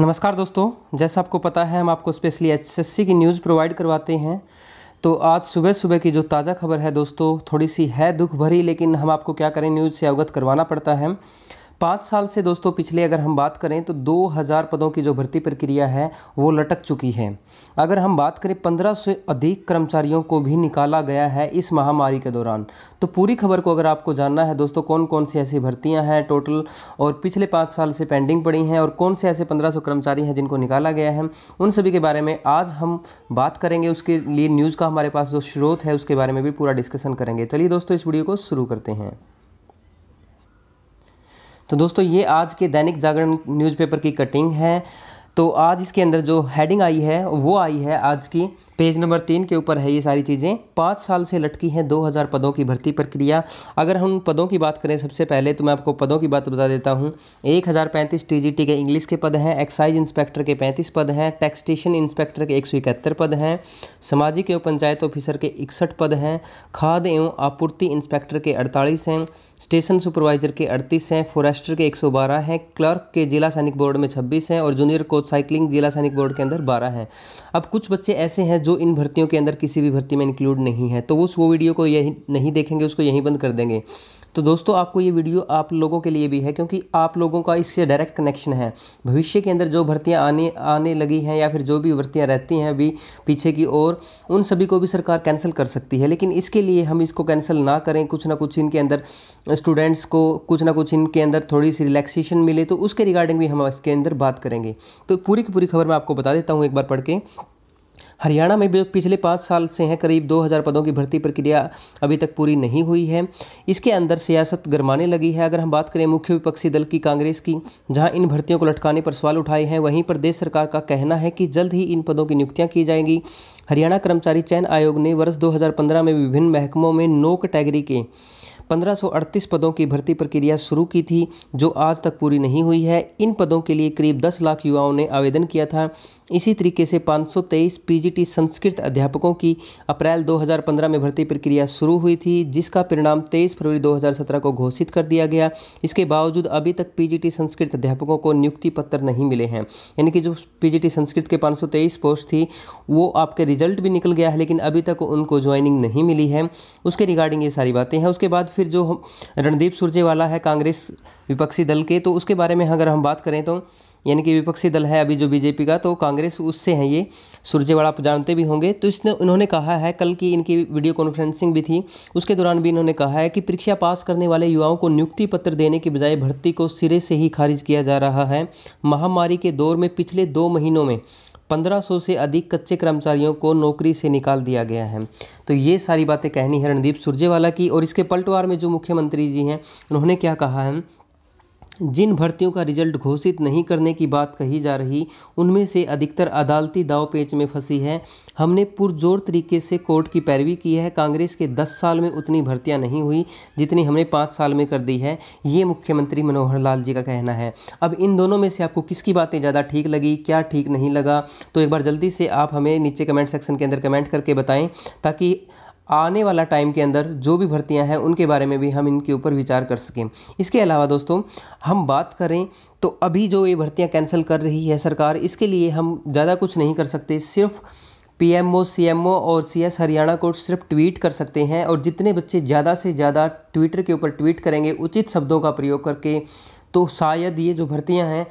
नमस्कार दोस्तों जैसा आपको पता है हम आपको स्पेशली एचएससी की न्यूज़ प्रोवाइड करवाते हैं तो आज सुबह सुबह की जो ताज़ा खबर है दोस्तों थोड़ी सी है दुख भरी लेकिन हम आपको क्या करें न्यूज़ से अवगत करवाना पड़ता है पाँच साल से दोस्तों पिछले अगर हम बात करें तो 2000 पदों की जो भर्ती प्रक्रिया है वो लटक चुकी है अगर हम बात करें 1500 से अधिक कर्मचारियों को भी निकाला गया है इस महामारी के दौरान तो पूरी खबर को अगर आपको जानना है दोस्तों कौन कौन सी ऐसी भर्तियाँ हैं टोटल और पिछले पाँच साल से पेंडिंग पड़ी हैं और कौन से ऐसे पंद्रह कर्मचारी हैं जिनको निकाला गया है उन सभी के बारे में आज हम बात करेंगे उसके लिए न्यूज़ का हमारे पास जो स्रोत है उसके बारे में भी पूरा डिस्कशन करेंगे चलिए दोस्तों इस वीडियो को शुरू करते हैं तो दोस्तों ये आज के दैनिक जागरण न्यूज़पेपर की कटिंग है तो आज इसके अंदर जो हेडिंग आई है वो आई है आज की पेज नंबर तीन के ऊपर है ये सारी चीज़ें पाँच साल से लटकी हैं 2000 पदों की भर्ती प्रक्रिया अगर हम पदों की बात करें सबसे पहले तो मैं आपको पदों की बात बता देता हूँ एक हज़ार पैंतीस टी के इंग्लिश के पद हैं एक्साइज इंस्पेक्टर के पैंतीस पद हैं टैक्सटेशन इंस्पेक्टर के एक पद हैं सामाजिक एवं पंचायत ऑफिसर के इकसठ पद हैं खाद एवं आपूर्ति इंस्पेक्टर के अड़तालीस हैं स्टेशन सुपरवाइजर के 38 हैं फॉरेस्टर के 112 हैं क्लर्क के जिला सैनिक बोर्ड में 26 हैं और जूनियर कोच साइकिलिंग जिला सैनिक बोर्ड के अंदर 12 हैं अब कुछ बच्चे ऐसे हैं जो इन भर्तियों के अंदर किसी भी भर्ती में इंक्लूड नहीं है तो उस वो वीडियो को यही नहीं देखेंगे उसको यहीं बंद कर देंगे तो दोस्तों आपको ये वीडियो आप लोगों के लिए भी है क्योंकि आप लोगों का इससे डायरेक्ट कनेक्शन है भविष्य के अंदर जो भर्तियाँ आने आने लगी हैं या फिर जो भी भर्तियाँ रहती हैं अभी पीछे की ओर उन सभी को भी सरकार कैंसिल कर सकती है लेकिन इसके लिए हम इसको कैंसिल ना करें कुछ ना कुछ इनके अंदर स्टूडेंट्स को कुछ ना कुछ इनके अंदर थोड़ी सी रिलैक्सेशन मिले तो उसके रिगार्डिंग भी हम इसके अंदर बात करेंगे तो पूरी की पूरी खबर मैं आपको बता देता हूँ एक बार पढ़ के हरियाणा में पिछले पाँच साल से हैं करीब 2000 पदों की भर्ती प्रक्रिया अभी तक पूरी नहीं हुई है इसके अंदर सियासत गरमाने लगी है अगर हम बात करें मुख्य विपक्षी दल की कांग्रेस की जहां इन भर्तियों को लटकाने पर सवाल उठाए हैं वहीं प्रदेश सरकार का कहना है कि जल्द ही इन पदों की नियुक्तियाँ की जाएंगी हरियाणा कर्मचारी चयन आयोग ने वर्ष दो में विभिन्न महकमों में नो कैटेगरी के 1538 पदों की भर्ती प्रक्रिया शुरू की थी जो आज तक पूरी नहीं हुई है इन पदों के लिए करीब 10 लाख युवाओं ने आवेदन किया था इसी तरीके से 523 पीजीटी संस्कृत अध्यापकों की अप्रैल 2015 में भर्ती प्रक्रिया शुरू हुई थी जिसका परिणाम 23 फरवरी 2017 को घोषित कर दिया गया इसके बावजूद अभी तक पीजीटी संस्कृत अध्यापकों को नियुक्ति पत्र नहीं मिले हैं यानी कि जो पीजीटी संस्कृत के 523 पोस्ट थी वो आपके रिजल्ट भी निकल गया है लेकिन अभी तक उनको ज्वाइनिंग नहीं मिली है उसके रिगार्डिंग ये सारी बातें हैं उसके बाद फिर जो रणदीप सुरजेवाला है कांग्रेस विपक्षी दल के तो उसके बारे में अगर हम बात करें तो यानी कि विपक्षी दल है अभी जो बीजेपी का तो कांग्रेस उससे हैं ये सुरजेवाड़ा आप जानते भी होंगे तो इसने उन्होंने कहा है कल की इनकी वीडियो कॉन्फ्रेंसिंग भी थी उसके दौरान भी इन्होंने कहा है कि परीक्षा पास करने वाले युवाओं को नियुक्ति पत्र देने के बजाय भर्ती को सिरे से ही खारिज किया जा रहा है महामारी के दौर में पिछले दो महीनों में 1500 से अधिक कच्चे कर्मचारियों को नौकरी से निकाल दिया गया है तो ये सारी बातें कहनी है रणदीप सुरजेवाला की और इसके पलटवार में जो मुख्यमंत्री जी हैं उन्होंने क्या कहा है जिन भर्तियों का रिजल्ट घोषित नहीं करने की बात कही जा रही उनमें से अधिकतर अदालती दाव पेच में फंसी है हमने पुरजोर तरीके से कोर्ट की पैरवी की है कांग्रेस के 10 साल में उतनी भर्तियां नहीं हुई जितनी हमने पाँच साल में कर दी है ये मुख्यमंत्री मनोहर लाल जी का कहना है अब इन दोनों में से आपको किसकी बातें ज़्यादा ठीक लगी क्या ठीक नहीं लगा तो एक बार जल्दी से आप हमें नीचे कमेंट सेक्शन के अंदर कमेंट करके बताएँ ताकि आने वाला टाइम के अंदर जो भी भर्तियां हैं उनके बारे में भी हम इनके ऊपर विचार कर सकें इसके अलावा दोस्तों हम बात करें तो अभी जो ये भर्तियां कैंसिल कर रही है सरकार इसके लिए हम ज़्यादा कुछ नहीं कर सकते सिर्फ पीएमओ सीएमओ और सीएस हरियाणा को सिर्फ ट्वीट कर सकते हैं और जितने बच्चे ज़्यादा से ज़्यादा ट्विटर के ऊपर ट्वीट करेंगे उचित शब्दों का प्रयोग करके तो शायद ये जो भर्तियां हैं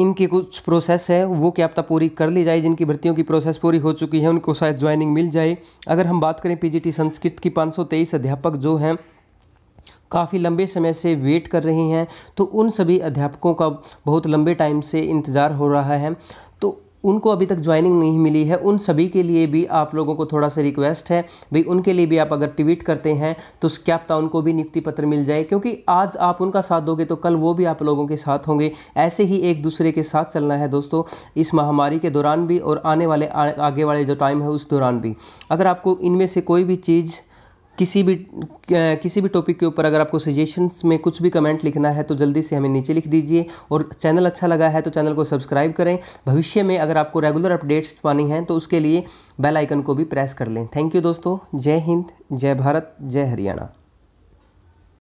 इनकी कुछ प्रोसेस है वो क्या आपता पूरी कर ली जाए जिनकी भर्तियों की प्रोसेस पूरी हो चुकी है उनको शायद ज्वाइनिंग मिल जाए अगर हम बात करें पीजीटी संस्कृत की 523 अध्यापक जो हैं काफ़ी लंबे समय से वेट कर रहे हैं तो उन सभी अध्यापकों का बहुत लंबे टाइम से इंतज़ार हो रहा है तो उनको अभी तक ज्वाइनिंग नहीं मिली है उन सभी के लिए भी आप लोगों को थोड़ा सा रिक्वेस्ट है भाई उनके लिए भी आप अगर ट्वीट करते हैं तो क्या पता उनको भी नियुक्ति पत्र मिल जाए क्योंकि आज आप उनका साथ दोगे तो कल वो भी आप लोगों के साथ होंगे ऐसे ही एक दूसरे के साथ चलना है दोस्तों इस महामारी के दौरान भी और आने वाले आगे वाले जो टाइम है उस दौरान भी अगर आपको इनमें से कोई भी चीज़ किसी भी किसी भी टॉपिक के ऊपर अगर आपको सजेशंस में कुछ भी कमेंट लिखना है तो जल्दी से हमें नीचे लिख दीजिए और चैनल अच्छा लगा है तो चैनल को सब्सक्राइब करें भविष्य में अगर आपको रेगुलर अपडेट्स पानी हैं तो उसके लिए बेल आइकन को भी प्रेस कर लें थैंक यू दोस्तों जय हिंद जय भारत जय हरियाणा